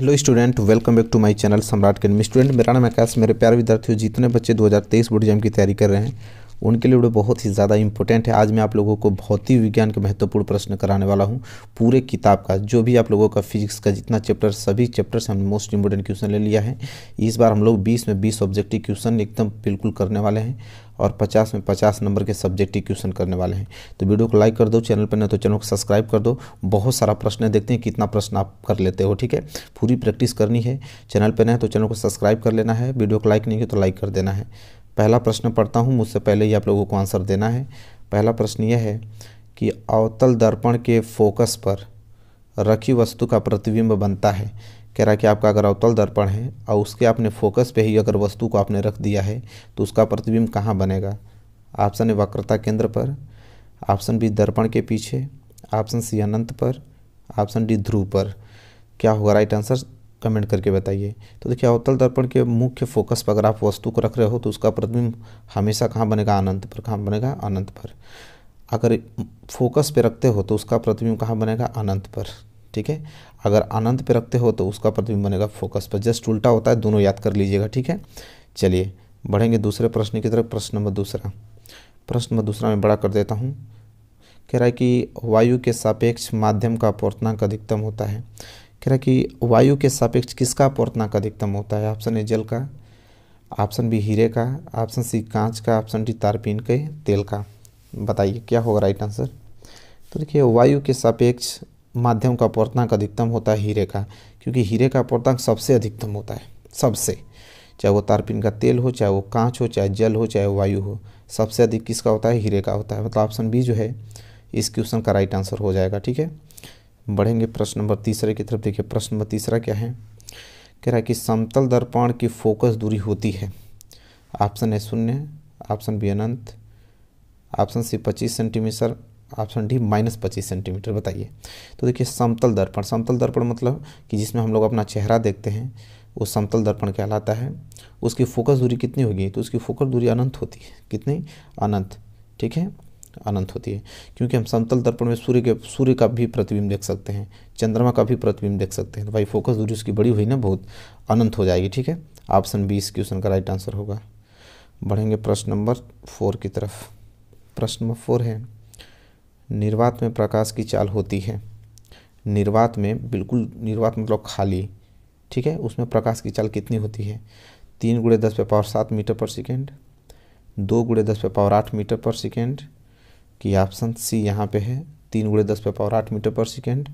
hello student welcome back to my channel Samrat academy student मेरा नाम आकाश मेरे प्यार विद्यार्थियों जितने बच्चे 2023 बोर्ड एग्जाम की तैयारी कर रहे हैं उनके लिए वो बहुत ही ज़्यादा इंपॉर्टेंट है आज मैं आप लोगों को भौतिक विज्ञान के महत्वपूर्ण प्रश्न कराने वाला हूँ पूरे किताब का जो भी आप लोगों का फिजिक्स का जितना चैप्टर सभी चैप्टर से हमने मोस्ट इंपॉर्टेंट क्वेश्चन ले लिया है इस बार हम लोग बीस में बीस ऑब्जेक्टिव क्वेश्चन एकदम बिल्कुल करने वाले हैं और 50 में 50 नंबर के सब्जेक्टिव क्वेश्चन करने वाले हैं तो वीडियो को लाइक कर दो चैनल पर नहीं तो चैनल को सब्सक्राइब कर दो बहुत सारा प्रश्न है देखते हैं कितना प्रश्न आप कर लेते हो ठीक है पूरी प्रैक्टिस करनी है चैनल पर नहीं तो चैनल को सब्सक्राइब कर लेना है वीडियो को लाइक नहीं किया तो लाइक कर देना है पहला प्रश्न पढ़ता हूँ मुझसे पहले ही आप लोगों को आंसर देना है पहला प्रश्न यह है कि अवतल दर्पण के फोकस पर रखी वस्तु का प्रतिबिंब बनता है कह रहा कि आपका अगर अवतल दर्पण है और उसके आपने फोकस पे ही अगर वस्तु को आपने रख दिया है तो उसका प्रतिबिंब कहाँ बनेगा ऑप्शन ए वक्रता केंद्र पर ऑप्शन बी दर्पण के पीछे ऑप्शन सी अनंत पर ऑप्शन डी ध्रुव पर क्या होगा राइट आंसर कमेंट करके बताइए तो देखिए अवतल दर्पण के मुख्य फोकस पर अगर आप वस्तु को रख रहे हो तो उसका प्रतिबिंब हमेशा कहाँ बनेगा अनंत पर कहाँ बनेगा अनंत पर अगर फोकस पे रखते हो तो उसका प्रतिबिंब कहाँ बनेगा अनंत पर ठीक है अगर अनंत पे रखते हो तो उसका प्रतिबिंब बनेगा फोकस पर जस्ट उल्टा होता है दोनों याद कर लीजिएगा ठीक है चलिए बढ़ेंगे दूसरे प्रश्न की तरफ प्रश्न नंबर दूसरा प्रश्न नंबर दूसरा मैं बड़ा कर देता हूँ कह रहा है कि वायु के सापेक्ष माध्यम का अपवर्तनांक अधिकतम होता है कह रहा कि वायु के सापेक्ष किसका अपवर्तनांक अधिकतम होता है ऑप्शन ए जल का ऑप्शन बी हीरे का ऑप्शन सी कांच का ऑप्शन डी तारपीन के तेल का बताइए क्या होगा राइट आंसर तो देखिए वायु के सापेक्ष माध्यम का अपवर्तनांक अधिकतम होता है हीरे का क्योंकि हीरे का अपवर्तनांक सबसे अधिकतम होता है सबसे चाहे वो तारपीन का तेल हो चाहे वो कांच हो चाहे जल हो चाहे वायु हो सबसे अधिक किसका होता है हीरे का होता है मतलब ऑप्शन बी जो है इस क्वेश्चन का राइट आंसर हो जाएगा ठीक है बढ़ेंगे प्रश्न नंबर तीसरे की तरफ देखिए प्रश्न नंबर तीसरा क्या है कह रहा है कि समतल दर्पण की फोकस दूरी होती है ऑप्शन ए शून्य ऑप्शन बी अनंत ऑप्शन सी पच्चीस सेंटीमीटर ऑप्शन डी माइनस पच्चीस सेंटीमीटर बताइए तो देखिए समतल दर्पण समतल दर्पण मतलब कि जिसमें हम लोग अपना चेहरा देखते हैं वो समतल दर्पण कहलाता है उसकी फोकस दूरी कितनी होगी तो उसकी फोकस दूरी अनंत होती है कितनी अनंत ठीक है अनंत होती है क्योंकि हम समतल दर्पण में सूर्य के सूर्य का भी प्रतिबिंब देख सकते हैं चंद्रमा का भी प्रतिबिंब देख सकते हैं तो भाई फोकस दूरी उसकी बड़ी हुई ना बहुत अनंत हो जाएगी ठीक है ऑप्शन बीस क्वेश्चन का राइट आंसर होगा बढ़ेंगे प्रश्न नंबर फोर की तरफ प्रश्न नंबर फोर है निर्वात में प्रकाश की चाल होती है निर्वात में बिल्कुल निर्वात मतलब खाली ठीक है उसमें प्रकाश की चाल कितनी होती है तीन गुड़े दस पे पावर सात मीटर पर सेकेंड दो गुड़े दस पे पावर आठ मीटर पर सेकेंड कि ऑप्शन सी यहाँ पे है तीन गुड़े दस पे पावर आठ मीटर पर सेकेंड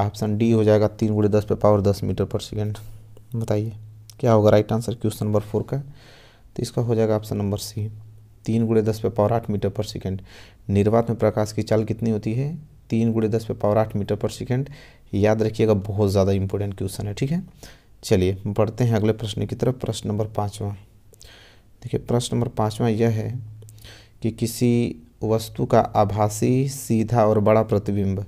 ऑप्शन डी हो जाएगा तीन गुड़े दस पे पावर दस मीटर पर सेकेंड बताइए क्या होगा right answer question number four का तो इसका हो जाएगा ऑप्शन नंबर सी तीन गुड़े दस पे पावर आठ मीटर पर सेकेंड निर्वात में प्रकाश की चाल कितनी होती है तीन गुड़े दस पे पावर आठ मीटर पर सेकेंड याद रखिएगा बहुत ज़्यादा इंपॉर्टेंट क्वेश्चन है ठीक है चलिए बढ़ते हैं अगले प्रश्न की तरफ प्रश्न नंबर पाँचवा देखिए प्रश्न नंबर पाँचवा यह है कि किसी वस्तु का आभासी सीधा और बड़ा प्रतिबिंब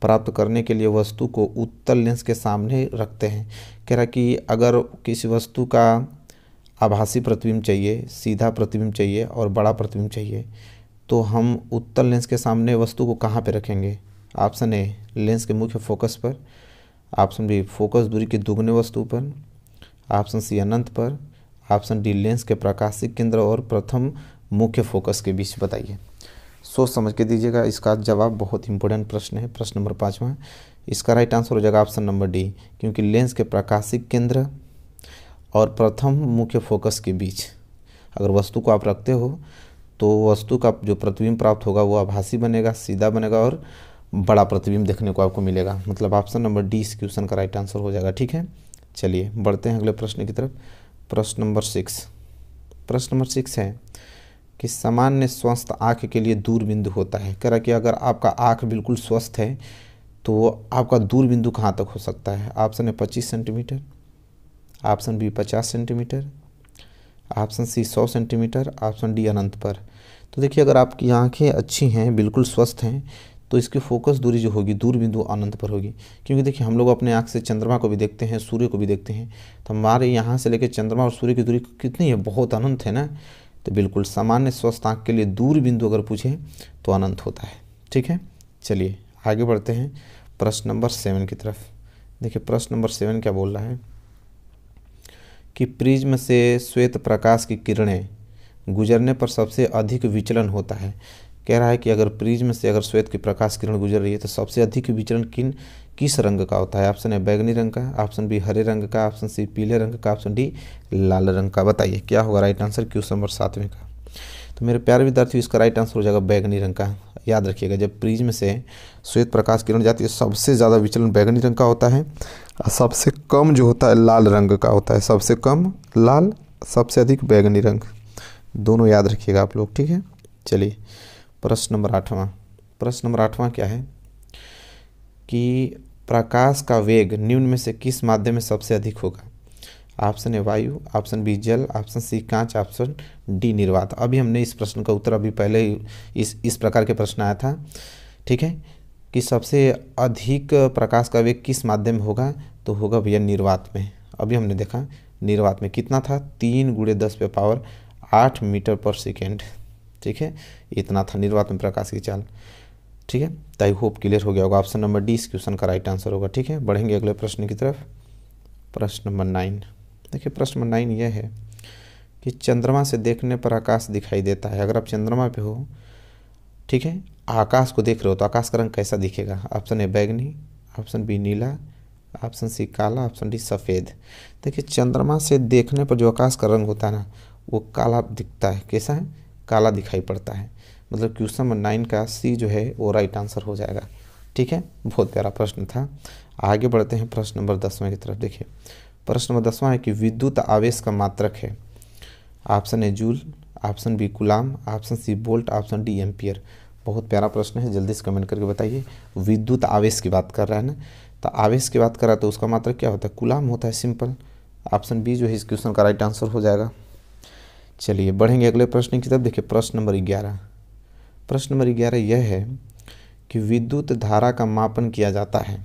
प्राप्त करने के लिए वस्तु को उत्तल लेंस के सामने रखते हैं कह रहा कि अगर किसी वस्तु का आभासी प्रतिबिंब चाहिए सीधा प्रतिबिंब चाहिए और बड़ा प्रतिबिंब चाहिए तो हम उत्तल लेंस के सामने वस्तु को कहाँ पर रखेंगे ऑप्शन ए लेंस के मुख्य फोकस पर ऑप्शन बी फोकस दूरी के दुगने वस्तु पर ऑप्शन सी अनंत पर ऑप्शन डी लेंस के प्रकाशिक केंद्र और प्रथम मुख्य फोकस के बीच बताइए सोच समझ के दीजिएगा इसका जवाब बहुत इंपॉर्टेंट प्रश्न है प्रश्न नंबर पाँचवा इसका राइट आंसर हो जाएगा ऑप्शन नंबर डी क्योंकि लेंस के प्रकाशिक केंद्र और प्रथम मुख्य फोकस के बीच अगर वस्तु को आप रखते हो तो वस्तु का जो प्रतिबिंब प्राप्त होगा वो आभासी बनेगा सीधा बनेगा और बड़ा प्रतिबिंब देखने को आपको मिलेगा मतलब ऑप्शन नंबर डी इस क्वेश्चन का राइट आंसर हो जाएगा ठीक है चलिए बढ़ते हैं अगले प्रश्न की तरफ प्रश्न नंबर सिक्स प्रश्न नंबर सिक्स है कि सामान्य स्वस्थ आँख के लिए दूर बिंदु होता है कह रहा कि अगर आपका आँख बिल्कुल स्वस्थ है तो आपका दूर बिंदु कहाँ तक हो सकता है ऑप्शन है पच्चीस सेंटीमीटर ऑप्शन बी पचास सेंटीमीटर ऑप्शन सी सौ सेंटीमीटर ऑप्शन डी अनंत पर तो देखिए अगर आपकी आँखें अच्छी हैं बिल्कुल स्वस्थ हैं तो इसकी फोकस दूरी जो होगी दूर बिंदु अनंत पर होगी क्योंकि देखिए हम लोग अपने आँख से चंद्रमा को भी देखते हैं सूर्य को भी देखते हैं तो हमारे यहाँ से लेकर चंद्रमा और सूर्य की दूरी कितनी है बहुत अनंत है ना तो बिल्कुल सामान्य स्वस्थ आँख के लिए दूर बिंदु अगर पूछें तो अनंत होता है ठीक है चलिए आगे बढ़ते हैं प्रश्न नंबर सेवन की तरफ देखिए प्रश्न नंबर सेवन क्या बोल रहा है कि प्रिज्म से श्वेत प्रकाश की किरणें गुजरने पर सबसे अधिक विचलन होता है कह रहा है कि अगर प्रिज्म से अगर श्वेत की प्रकाश किरण गुजर रही है तो सबसे अधिक विचलन किन किस रंग का होता है ऑप्शन ए बैगनी रंग का ऑप्शन बी हरे रंग का ऑप्शन सी पीले रंग का ऑप्शन डी लाल रंग का बताइए क्या होगा राइट आंसर क्वेश्चन नंबर सातवें का तो मेरे प्यारे विद्यार्थी इसका राइट आंसर हो जाएगा बैगनी रंग का याद रखिएगा जब प्रिज में से श्वेत प्रकाश किरण जाती है सबसे ज़्यादा विचलन बैगनी रंग का होता है और सबसे कम जो होता है लाल रंग का होता है सबसे कम लाल सबसे अधिक बैगनी रंग दोनों याद रखिएगा आप लोग ठीक है चलिए प्रश्न नंबर आठवां प्रश्न नंबर आठवां क्या है कि प्रकाश का वेग निम्न में से किस माध्यम में सबसे अधिक होगा ऑप्शन ए वायु ऑप्शन बी जल ऑप्शन सी कांच ऑप्शन डी निर्वात अभी हमने इस प्रश्न का उत्तर अभी पहले ही इस इस प्रकार के प्रश्न आया था ठीक है कि सबसे अधिक प्रकाश का वेग किस माध्यम में होगा तो होगा भैया निर्वात में अभी हमने देखा निर्वात में कितना था तीन गुड़े दस पे पावर आठ मीटर पर सेकेंड ठीक है इतना था निर्वात में प्रकाश की चाल ठीक है तो आई होप क्लियर हो गया होगा ऑप्शन नंबर डी इस क्वेश्चन का राइट आंसर होगा ठीक है बढ़ेंगे अगले प्रश्न की तरफ प्रश्न नंबर नाइन देखिए प्रश्न नंबर नाइन यह है कि चंद्रमा से देखने पर आकाश दिखाई देता है अगर आप चंद्रमा पे हो ठीक है आकाश को देख रहे हो तो आकाश का रंग कैसा दिखेगा ऑप्शन ए बैगनी ऑप्शन बी नीला ऑप्शन सी काला ऑप्शन डी सफ़ेद देखिए चंद्रमा से देखने पर जो आकाश का रंग होता है ना वो काला दिखता है कैसा है काला दिखाई पड़ता है मतलब क्वेश्चन नंबर नाइन का सी जो है वो राइट आंसर हो जाएगा ठीक है बहुत प्यारा प्रश्न था आगे बढ़ते हैं प्रश्न नंबर दसवें की तरफ देखिए प्रश्न नंबर दसवां है कि विद्युत आवेश का मात्रक है option A joule option B coulomb option C volt option D ampere बहुत प्यारा प्रश्न है जल्दी से कमेंट करके बताइए विद्युत आवेश की बात कर रहा है ना तो आवेश की बात कर रहा है तो उसका मात्रक क्या होता है गुलाम होता है सिंपल ऑप्शन बी जो है इस क्वेश्चन का राइट आंसर हो जाएगा चलिए बढ़ेंगे अगले प्रश्न की तरफ देखिए प्रश्न नंबर ग्यारह प्रश्न नंबर ग्यारह यह है कि विद्युत धारा का मापन किया जाता है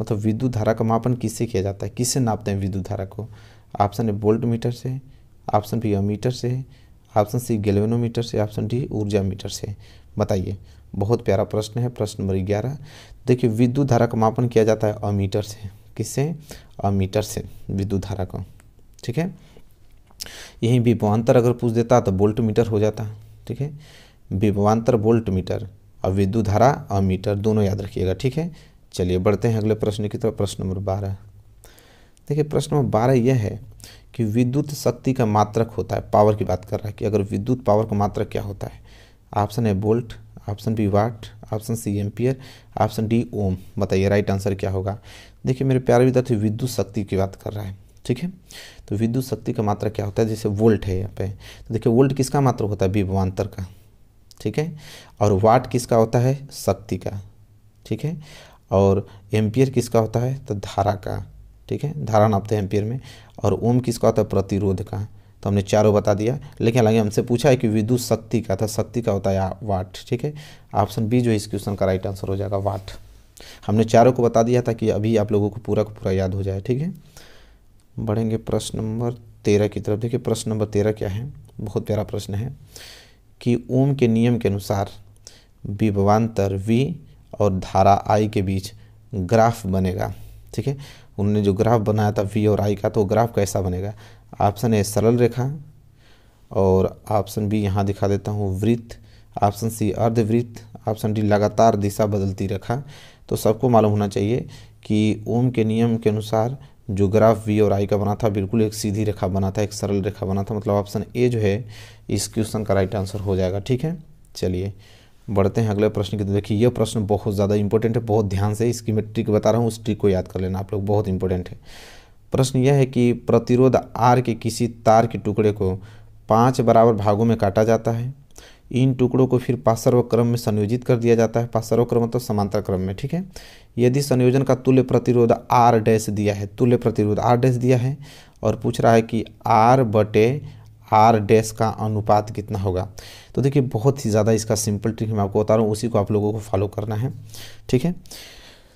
मतलब विद्युत धारा का मापन किससे किया जाता है किससे नापते हैं विद्युत धारा को ऑप्शन ए बोल्ट मीटर से ऑप्शन बी अमीटर से ऑप्शन सी गेलवेनोमीटर से ऑप्शन डी ऊर्जा मीटर से बताइए बहुत प्यारा प्रश्न है प्रश्न नंबर ग्यारह देखिए विद्युत धारा का मापन किया जाता है अमीटर से किससे अमीटर से विद्युत धारा को ठीक है यहीं अंतर अगर पूछ देता तो बोल्ट मीटर हो जाता ठीक है विभवान्तर वोल्ट मीटर और विद्युत धारा और मीटर दोनों याद रखिएगा ठीक है चलिए बढ़ते हैं अगले प्रश्न की तरफ तो प्रश्न नंबर बारह देखिए प्रश्न नंबर बारह यह है कि विद्युत शक्ति का मात्रक होता है पावर की बात कर रहा है कि अगर विद्युत पावर का मात्रक क्या होता है ऑप्शन है volt option B watt option C ampere option D ohm बताइए राइट आंसर क्या होगा देखिए मेरे प्यारे विद्यार्थी विद्युत शक्ति की बात कर रहा है ठीक है तो विद्युत शक्ति का मात्रा क्या होता है जैसे वोल्ट है यहाँ पे तो देखिए वोल्ट किसका मात्र होता है विभवान्तर का ठीक है और वाट किसका होता है शक्ति का ठीक है और एम्पियर किसका होता है तो धारा का ठीक है धारा नापते हैं एम्पियर में और ओम किसका होता है प्रतिरोध का तो हमने चारों बता दिया लेकिन हालांकि हमसे पूछा है कि विद्युत शक्ति का था तो शक्ति का होता है वाट ठीक है ऑप्शन बी जो है इस क्वेश्चन का राइट आंसर हो जाएगा वाट हमने चारों को बता दिया था कि अभी आप लोगों को पूरा का पूरा याद हो जाए ठीक है बढ़ेंगे प्रश्न नंबर तेरह की तरफ देखिए प्रश्न नंबर तेरह क्या है बहुत प्यारा प्रश्न है कि ओम के नियम के अनुसार विभवान्तर वी और धारा आई के बीच ग्राफ बनेगा ठीक है उन्होंने जो ग्राफ बनाया था वी और आई का तो ग्राफ कैसा बनेगा ऑप्शन ए सरल रेखा और ऑप्शन बी यहाँ दिखा देता हूँ वृत्त ऑप्शन सी अर्धवृत्त ऑप्शन डी लगातार दिशा बदलती रेखा तो सबको मालूम होना चाहिए कि ओम के नियम के अनुसार जो ग्राफ वी और आई का बना था बिल्कुल एक सीधी रेखा बना था एक सरल रेखा बना था मतलब ऑप्शन ए जो है इस क्वेश्चन का राइट आंसर हो जाएगा ठीक है चलिए बढ़ते हैं अगले प्रश्न की तो देखिए यह प्रश्न बहुत ज़्यादा इंपॉर्टेंट है बहुत ध्यान से इसकी मैं ट्रिक बता रहा हूँ उस ट्रिक को याद कर लेना आप लोग बहुत इंपॉर्टेंट है प्रश्न यह है कि प्रतिरोध आर के किसी तार के टुकड़े को पाँच बराबर भागों में काटा जाता है इन टुकड़ों को फिर पासर्व क्रम में संयोजित कर दिया जाता है पासर्व क्रम मतलब समांतर क्रम में ठीक है यदि संयोजन का तुल्य प्रतिरोध आर डैश दिया है तुल्य प्रतिरोध आर डैश दिया है और पूछ रहा है कि आर बटे आर डैश का अनुपात कितना होगा तो देखिए बहुत ही ज़्यादा इसका सिंपल ट्रिक मैं आपको बता रहा हूँ उसी को आप लोगों को फॉलो करना है ठीक है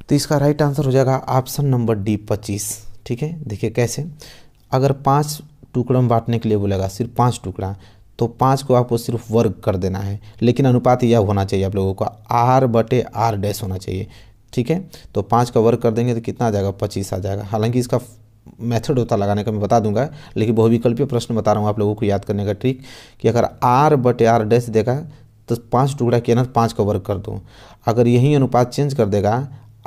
तो इसका राइट आंसर हो जाएगा ऑप्शन नंबर डी पच्चीस ठीक है देखिए कैसे अगर पाँच टुकड़ों में बांटने के लिए बोलेगा सिर्फ पाँच टुकड़ा तो पाँच को आपको सिर्फ वर्ग कर देना है लेकिन अनुपात यह होना चाहिए आप लोगों का आर बटे आर डैश होना चाहिए ठीक है तो पाँच का वर्ग कर देंगे तो कितना आ जाएगा पच्चीस आ जाएगा हालांकि इसका मेथड होता लगाने का मैं बता दूंगा लेकिन बहुविकल्पीय प्रश्न बता रहा हूँ आप लोगों को याद करने का ट्रिक कि अगर आर बटे आर डैश देगा तो पाँच टुकड़ा के अंदर तो पाँच का वर्ग कर दूँ अगर यही अनुपात चेंज कर देगा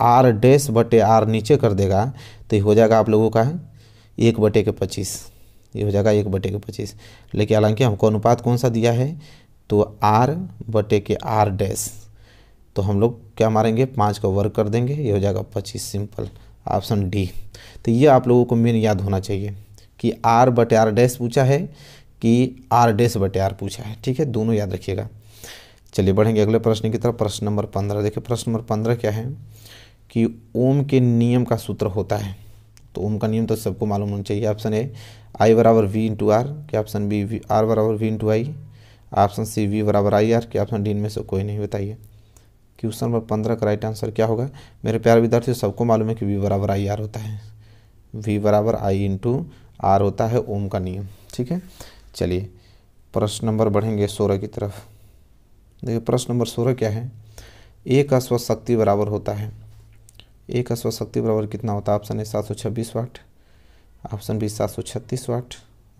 आर डैश बटे आर नीचे कर देगा तो ये हो जाएगा आप लोगों का एक बटे के पच्चीस ये हो जाएगा एक बटे के पच्चीस लेकिन हालांकि हमको अनुपात कौन सा दिया है तो आर बटे के आर डैश तो हम लोग क्या मारेंगे पाँच का वर्ग कर देंगे ये हो जाएगा पच्चीस सिंपल ऑप्शन डी तो ये आप लोगों को मेन याद होना चाहिए कि आर बटे आर डैश पूछा है कि आर डैश बटे आर पूछा है ठीक है दोनों याद रखिएगा चलिए बढ़ेंगे अगले प्रश्न की तरफ प्रश्न नंबर पंद्रह देखिए प्रश्न नंबर पंद्रह क्या है कि ओम के नियम का सूत्र होता है तो ओम का नियम तो सबको मालूम होना चाहिए ऑप्शन ए आई बराबर वी इंटू आर क्या ऑप्शन बी आर बराबर V into I option C V बराबर आई आर क्या ऑप्शन डी इनमें से कोई नहीं बताइए क्वेश्चन नंबर पंद्रह का राइट आंसर क्या होगा मेरे प्यार विद्यार्थी सबको मालूम है कि वी बराबर आई आर होता है वी बराबर आई इंटू आर होता है ओम का नियम ठीक है चलिए प्रश्न नंबर बढ़ेंगे सोलह की तरफ देखिए प्रश्न नंबर सोलह क्या है एक अश्व शक्ति बराबर होता है एक अश्व शक्ति बराबर कितना होता है ऑप्शन ए सात सौ छब्बीस वाट ऑप्शन बी सात सौ छत्तीस वाट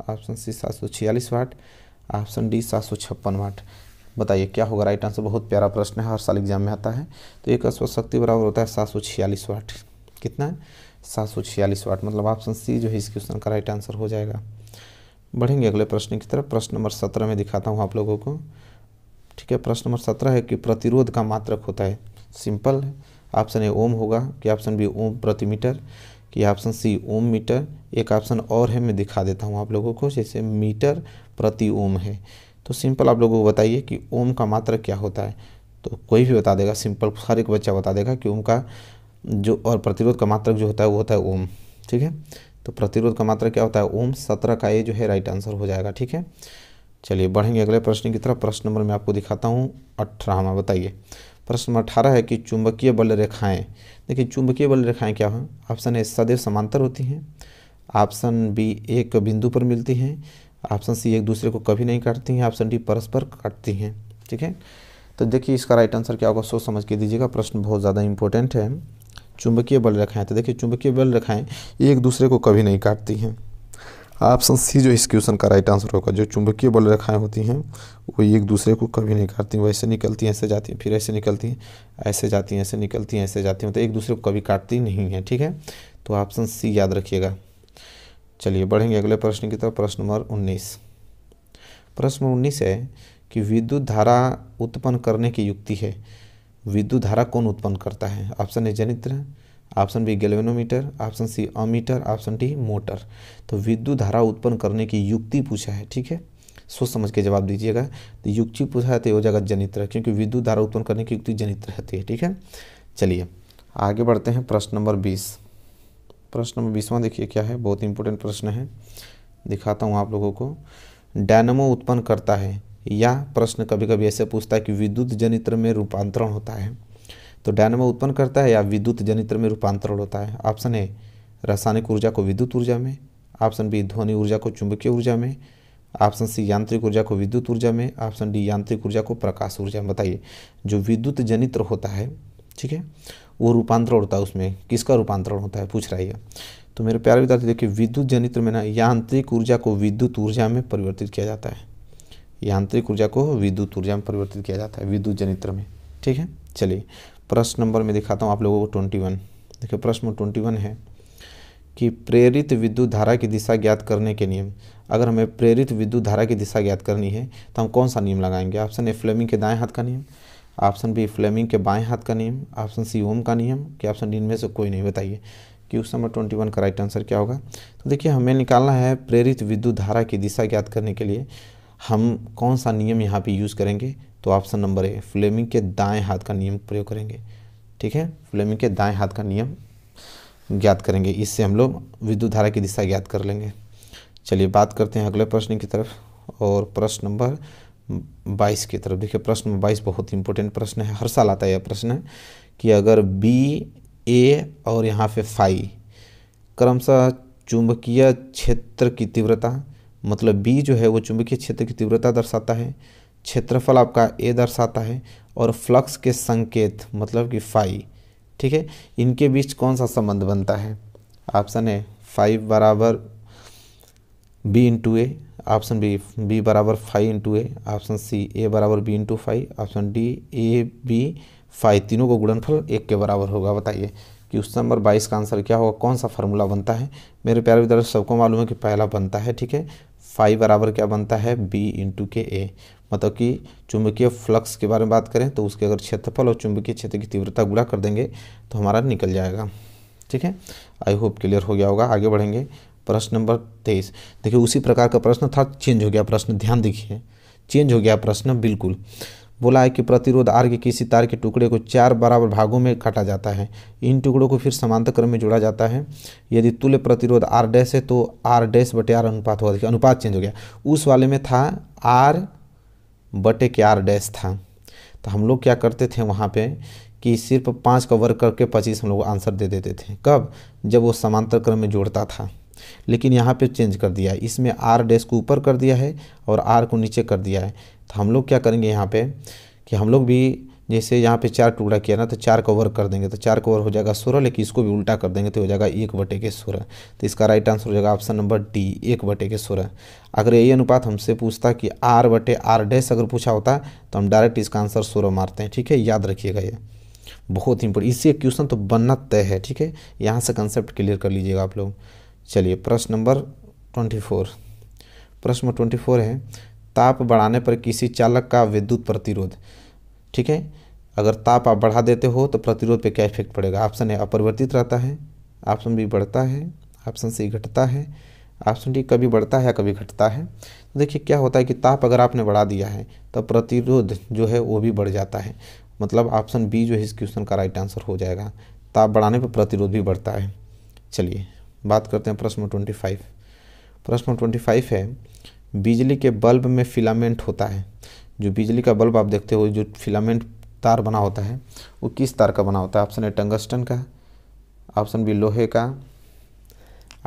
ऑप्शन सी सात सौ छियालीस वाट ऑप्शन डी सात सौ छप्पन वाट बताइए क्या होगा राइट आंसर बहुत प्यारा प्रश्न है हर साल एग्जाम में आता है तो एक अश्वशक्ति शक्ति बराबर होता है सात सौ छियालीस वाट कितना है सात सौ छियालीस वाट मतलब ऑप्शन सी जो है इस क्वेश्चन का राइट आंसर हो जाएगा बढ़ेंगे अगले प्रश्न की तरफ प्रश्न नंबर सत्रह में दिखाता हूँ आप लोगों को ठीक है प्रश्न नंबर सत्रह है कि प्रतिरोध का मात्रक होता है सिंपल है ऑप्शन ए ओम होगा कि ऑप्शन बी ओम प्रति मीटर कि ऑप्शन सी ओम मीटर एक ऑप्शन और है मैं दिखा देता हूँ आप लोगों को जैसे मीटर प्रति ओम है तो सिंपल आप लोगों को बताइए कि ओम का मात्र क्या होता है तो कोई भी बता देगा सिंपल हर एक बच्चा बता देगा कि ओम का जो और प्रतिरोध का मात्रक जो होता है वो होता है ओम ठीक है तो प्रतिरोध का मात्रक क्या होता है ओम सत्रह का ये जो है राइट आंसर हो जाएगा ठीक है चलिए बढ़ेंगे अगले प्रश्न की तरफ प्रश्न नंबर मैं आपको दिखाता हूँ अठारहवा बताइए प्रश्न नंबर अठारह है कि चुंबकीय बल रेखाएं देखिए चुंबकीय बल रेखाएं क्या हैं ऑप्शन ए सदैव समांतर होती हैं ऑप्शन बी एक बिंदु पर मिलती हैं ऑप्शन सी एक दूसरे को कभी नहीं काटती हैं ऑप्शन डी परस्पर काटती हैं ठीक है तो देखिए इसका राइट आंसर क्या होगा सोच समझ के दीजिएगा प्रश्न बहुत ज़्यादा इंपॉर्टेंट है चुंबकीय बल रेखाएं तो देखिए चुंबकीय बल रेखाएं एक दूसरे को कभी नहीं काटती हैं ऑप्शन सी जो इस क्वेश्चन का राइट आंसर होगा जो चुंबकीय बल रेखाएं होती हैं वो एक दूसरे को कभी नहीं काटती वैसे निकलती हैं ऐसे जाती हैं फिर ऐसे निकलती हैं ऐसे जाती हैं ऐसे निकलती हैं ऐसे जाती हैं तो एक दूसरे को कभी काटती नहीं है ठीक है तो ऑप्शन सी याद रखिएगा चलिए बढ़ेंगे अगले प्रश्न की तरफ प्रश्न नंबर उन्नीस प्रश्न उन्नीस है कि विद्युत धारा उत्पन्न करने की युक्ति है विद्युत धारा कौन उत्पन्न करता है ऑप्शन ए जनित्र option B galvanometer option C ammeter option D motor तो विद्युत धारा उत्पन्न करने की युक्ति पूछा है ठीक है सोच समझ के जवाब दीजिएगा तो युक्ति पूछा है तो हो जाएगा जनित्र क्योंकि विद्युत धारा उत्पन्न करने की युक्ति जनित्र रहती है ठीक है चलिए आगे बढ़ते हैं प्रश्न नंबर बीस प्रश्न नंबर बीसवा देखिए क्या है बहुत इंपॉर्टेंट प्रश्न है दिखाता हूँ आप लोगों को डायनमो उत्पन्न करता है या प्रश्न कभी कभी ऐसे पूछता है कि विद्युत जनित्र में रूपांतरण होता है तो डायनमो उत्पन्न करता है या विद्युत जनित्र में रूपांतरण होता है ऑप्शन ए रासायनिक ऊर्जा को विद्युत ऊर्जा में ऑप्शन बी ध्वनि ऊर्जा को चुंबकीय ऊर्जा में ऑप्शन सी यांत्रिक ऊर्जा को विद्युत ऊर्जा में ऑप्शन डी यांत्रिक ऊर्जा को प्रकाश ऊर्जा में बताइए जो विद्युत जनित्र होता है ठीक है वो रूपांतरण होता है उसमें किसका रूपांतरण होता है पूछ रहा है तो मेरे प्यारे विद्यार्थी देखिए विद्युत जनित्र में ना यांत्रिक ऊर्जा को विद्युत ऊर्जा में परिवर्तित किया जाता है यांत्रिक ऊर्जा को विद्युत ऊर्जा में परिवर्तित किया जाता है विद्युत जनित्र में ठीक है चलिए प्रश्न नंबर में दिखाता हूँ आप लोगों को ट्वेंटी वन देखिए प्रश्न ट्वेंटी वन है कि प्रेरित विद्युत धारा की दिशा ज्ञात करने के नियम अगर हमें प्रेरित विद्युत धारा की दिशा ज्ञात करनी है तो हम कौन सा नियम लगाएंगे ऑप्शन ए फ्लेमिंग के दाएं हाथ का नियम ऑप्शन बी फ्लेमिंग के बाएं हाथ का नियम ऑप्शन सी ओम का नियम कि ऑप्शन डी इनमें से कोई नहीं बताइए क्वेश्चन नंबर ट्वेंटी वन का राइट आंसर क्या होगा तो देखिए हमें निकालना है प्रेरित विद्युत धारा की दिशा ज्ञात करने के लिए हम कौन सा नियम यहाँ पे यूज़ करेंगे तो ऑप्शन नंबर ए फ्लेमिंग के दाएं हाथ का नियम प्रयोग करेंगे ठीक है फ्लेमिंग के दाएं हाथ का नियम ज्ञात करेंगे इससे हम लोग विद्युत धारा की दिशा ज्ञात कर लेंगे चलिए बात करते हैं अगले प्रश्न की तरफ और प्रश्न नंबर बाईस की तरफ देखिए प्रश्न बाईस बहुत इंपॉर्टेंट प्रश्न है हर साल आता है यह प्रश्न है कि अगर बी ए और यहाँ पे फाई क्रमशः चुंबकीय क्षेत्र की तीव्रता मतलब बी जो है वो चुंबकीय क्षेत्र की तीव्रता दर्शाता है क्षेत्रफल आपका ए दर्शाता है और फ्लक्स के संकेत मतलब कि फाई ठीक है इनके बीच कौन सा संबंध बनता है ऑप्शन है फाइव बराबर B into A option B B बराबर five into A option C A बराबर B into five option D A B five तीनों का गुणनफल एक के बराबर होगा बताइए क्वेश्चन नंबर बाईस का आंसर क्या होगा कौन सा फार्मूला बनता है मेरे प्यारे विद्यार्थी सबको मालूम है कि पहला बनता है ठीक है फाइव बराबर क्या बनता है बी इंटू के ए मतलब कि चुंबकीय फ्लक्स के बारे में बात करें तो उसके अगर क्षेत्रफल और चुंबकीय क्षेत्र की तीव्रता गुड़ा कर देंगे तो हमारा निकल जाएगा ठीक है आई होप क्लियर हो गया होगा आगे बढ़ेंगे प्रश्न नंबर तेईस देखिए उसी प्रकार का प्रश्न था चेंज हो गया प्रश्न ध्यान देखिए चेंज हो गया प्रश्न बिल्कुल बोला है कि प्रतिरोध आर के किसी तार के टुकड़े को चार बराबर भागों में काटा जाता है इन टुकड़ों को फिर समांतर क्रम में जोड़ा जाता है यदि तुल्य प्रतिरोध आर डैश है तो आर डैश बटे आर अनुपात होगा देखिए अनुपात चेंज हो गया उस वाले में था आर बटे के आर डैश था तो हम लोग क्या करते थे वहाँ पे कि सिर्फ पाँच का वर्ग करके पच्चीस हम लोग आंसर दे देते थे कब जब वो समांतर क्रम में जोड़ता था लेकिन यहाँ पे चेंज कर दिया है इसमें आर डैश को ऊपर कर दिया है और आर को नीचे कर दिया है तो हम लोग क्या करेंगे यहाँ पे कि हम लोग भी जैसे यहाँ पे चार टुकड़ा किया ना तो चार कवर कर देंगे तो चार कवर हो जाएगा सोलह लेकिन इसको भी उल्टा कर देंगे तो हो जाएगा एक बटे के सोलह तो इसका राइट आंसर हो जाएगा ऑप्शन नंबर डी एक बटे के सोलह अगर यही अनुपात हमसे पूछता कि आर बटे आर डैश अगर पूछा होता तो हम डायरेक्ट इसका आंसर सोलह मारते हैं ठीक है याद रखिएगा ये बहुत इंपॉर्टेंट इससे क्वेश्चन तो बनना तय है ठीक है यहाँ से कंसेप्ट क्लियर कर लीजिएगा आप लोग चलिए प्रश्न नंबर ट्वेंटी फोर प्रश्न ट्वेंटी फोर है ताप बढ़ाने पर किसी चालक का विद्युत प्रतिरोध ठीक है अगर ताप आप बढ़ा देते हो तो प्रतिरोध पे क्या इफेक्ट पड़ेगा ऑप्शन ए अपरिवर्तित रहता है ऑप्शन बी बढ़ता है ऑप्शन सी घटता है ऑप्शन डी कभी बढ़ता है या कभी घटता है तो देखिए क्या होता है कि ताप अगर आपने बढ़ा दिया है तो प्रतिरोध जो है वो भी बढ़ जाता है मतलब ऑप्शन बी जो है इस क्वेश्चन का राइट आंसर हो जाएगा ताप बढ़ाने पर प्रतिरोध भी बढ़ता है चलिए बात करते हैं प्रश्न ट्वेंटी फाइव प्रश्न ट्वेंटी फाइव है बिजली के बल्ब में फिलामेंट होता है जो बिजली का बल्ब आप देखते हो जो फिलामेंट तार बना होता है वो किस तार का बना होता है ऑप्शन ए टंगस्टन का ऑप्शन बी लोहे का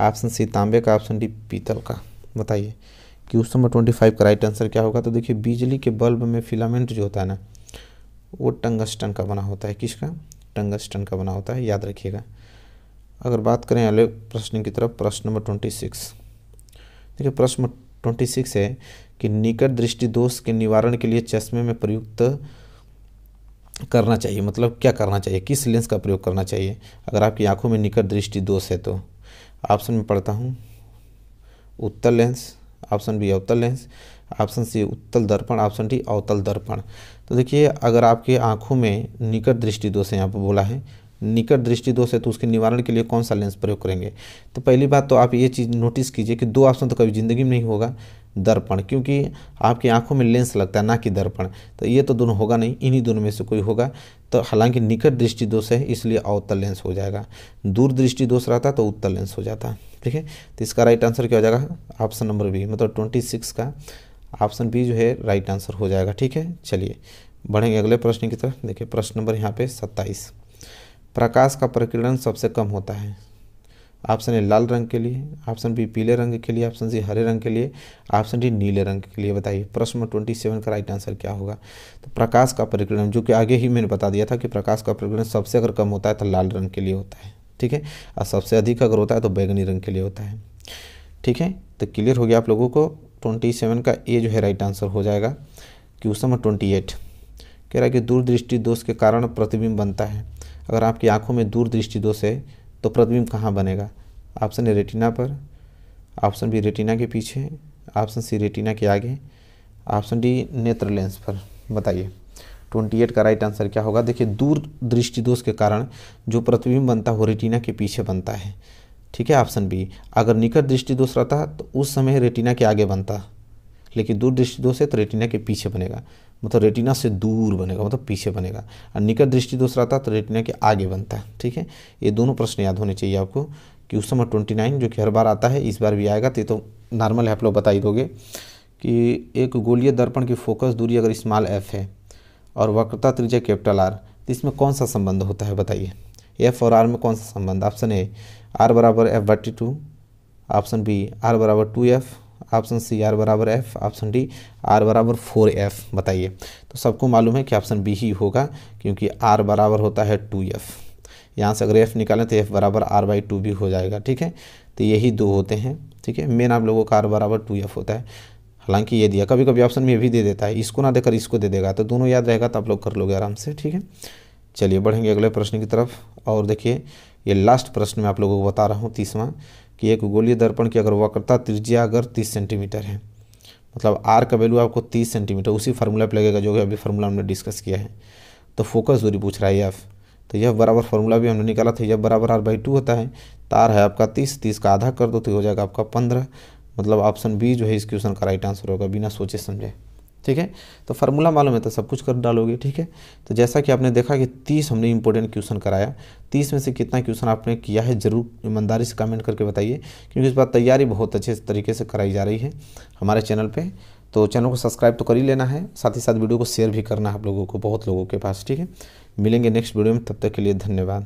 ऑप्शन सी तांबे का ऑप्शन डी पीतल का बताइए कि उस नंबर ट्वेंटी फाइव का राइट आंसर क्या होगा तो देखिए बिजली के बल्ब में फिलामेंट जो होता है ना वो टंगस्टन का बना होता है किसका टंगस्टन का बना होता है याद रखिएगा अगर बात करें अगले प्रश्न की तरफ प्रश्न नंबर ट्वेंटी सिक्स देखिए प्रश्न ट्वेंटी सिक्स है कि निकट दृष्टि दोष के निवारण के लिए चश्मे में प्रयुक्त करना चाहिए मतलब क्या करना चाहिए किस लेंस का प्रयोग करना चाहिए अगर आपकी आंखों में निकट दृष्टि दोष है तो ऑप्शन में पढ़ता हूँ उत्तल लेंस ऑप्शन बी अवतल लेंस ऑप्शन सी उत्तल दर्पण ऑप्शन डी अवतल दर्पण तो देखिए अगर आपकी आंखों में निकट दृष्टि दोष है यहाँ पर बोला है निकट दृष्टि दोष है तो उसके निवारण के लिए कौन सा लेंस प्रयोग करेंगे तो पहली बात तो आप ये चीज़ नोटिस कीजिए कि दो ऑप्शन तो कभी ज़िंदगी में नहीं होगा दर्पण क्योंकि आपकी आंखों में लेंस लगता है ना कि दर्पण तो ये तो दोनों होगा नहीं इन्हीं दोनों में से कोई होगा तो हालांकि निकट दृष्टि दोष है इसलिए अवतल लेंस हो जाएगा दूर दृष्टि दोष रहता तो उत्तर लेंस हो जाता ठीक है तो इसका राइट आंसर क्या हो जाएगा ऑप्शन नंबर बी मतलब ट्वेंटी सिक्स का ऑप्शन बी जो है राइट आंसर हो जाएगा ठीक है चलिए बढ़ेंगे अगले प्रश्न की तरफ देखिए प्रश्न नंबर यहाँ पे सत्ताईस प्रकाश का प्रकीर्णन सबसे कम होता है ऑप्शन ए लाल रंग के लिए ऑप्शन बी पीले रंग के लिए ऑप्शन सी हरे रंग के लिए ऑप्शन डी नीले रंग के लिए बताइए प्रश्न ट्वेंटी सेवन का राइट आंसर क्या होगा तो प्रकाश का प्रकीर्णन जो कि आगे ही मैंने बता दिया था कि प्रकाश का प्रकीर्णन सबसे अगर कम होता है तो लाल रंग के लिए होता है ठीक है और सबसे अधिक अगर होता है तो बैगनी रंग के लिए होता है ठीक है तो क्लियर हो गया आप लोगों को ट्वेंटी सेवन का ए जो है राइट आंसर हो जाएगा क्वेश्चन नंबर ट्वेंटी एट कह रहा है कि दूरदृष्टि दोष के कारण प्रतिबिंब बनता है अगर आपकी आंखों में दृष्टि दोष है तो प्रतिबिंब कहाँ बनेगा ऑप्शन ए रेटिना पर ऑप्शन बी रेटिना के पीछे ऑप्शन सी रेटिना के आगे ऑप्शन डी नेत्र लेंस पर बताइए ट्वेंटी एट का राइट आंसर क्या होगा देखिए दूर दृष्टि दोष के कारण जो प्रतिबिंब बनता है वो रेटिना के पीछे बनता है ठीक है ऑप्शन बी अगर निकट दृष्टि दोष रहता तो उस समय रेटिना के आगे बनता लेकिन दूर दृष्टि दोष है तो रेटिना के पीछे बनेगा मतलब रेटिना से दूर बनेगा मतलब पीछे बनेगा और निकट दृष्टि दोष रहता है तो रेटिना के आगे बनता है ठीक है ये दोनों प्रश्न याद होने चाहिए आपको कि उस समय ट्वेंटी नाइन जो कि हर बार आता है इस बार भी आएगा तो ये तो नॉर्मल है आप लोग बता ही दोगे कि एक गोलीय दर्पण की फोकस दूरी अगर स्मॉल एफ है और वक्रता त्रिज्या कैपिटल आर तो इसमें कौन सा संबंध होता है बताइए एफ और आर में कौन सा संबंध ऑप्शन ए आर बराबर एफ बट्टी टू ऑप्शन बी आर बराबर two F option C R बराबर एफ ऑप्शन डी आर बराबर फोर एफ बताइए तो सबको मालूम है कि ऑप्शन बी ही होगा क्योंकि आर बराबर होता है टू एफ यहाँ से अगर एफ निकालें तो एफ बराबर आर बाई टू भी हो जाएगा ठीक है तो यही दो होते हैं ठीक है मेन आप लोगों का आर बराबर टू एफ होता है हालांकि ये दिया कभी कभी ऑप्शन में भी दे देता है इसको ना देकर इसको दे देगा तो दोनों याद रहेगा तो आप लोग कर लोगे आराम से ठीक है चलिए बढ़ेंगे अगले प्रश्न की तरफ और देखिए ये लास्ट प्रश्न मैं आप लोगों को बता रहा हूँ तीसवा कि एक गोलीय दर्पण की अगर वक्रता त्रिज्या अगर तीस सेंटीमीटर है मतलब आर का वैल्यू आपको तीस सेंटीमीटर उसी फार्मूला पर लगेगा जो कि अभी फार्मूला हमने डिस्कस किया है तो फोकस दूरी पूछ रहा है एफ तो यह बराबर फार्मूला भी हमने निकाला था यह बराबर आर बाई टू होता है तार है आपका तीस तीस का आधा कर दो तो हो जाएगा आपका पंद्रह मतलब ऑप्शन बी जो है इस क्वेश्चन का राइट आंसर होगा बिना सोचे समझे ठीक है तो फार्मूला मालूम है तो सब कुछ कर डालोगे ठीक है तो जैसा कि आपने देखा कि तीस हमने इंपॉर्टेंट क्वेश्चन कराया तीस में से कितना क्वेश्चन आपने किया है जरूर ईमानदारी से कमेंट करके बताइए क्योंकि इस बार तैयारी बहुत अच्छे तरीके से कराई जा रही है हमारे चैनल पर तो चैनल को सब्सक्राइब तो कर ही लेना है साथ ही साथ वीडियो को शेयर भी करना है आप लोगों को बहुत लोगों के पास ठीक है मिलेंगे नेक्स्ट वीडियो में तब तक के लिए धन्यवाद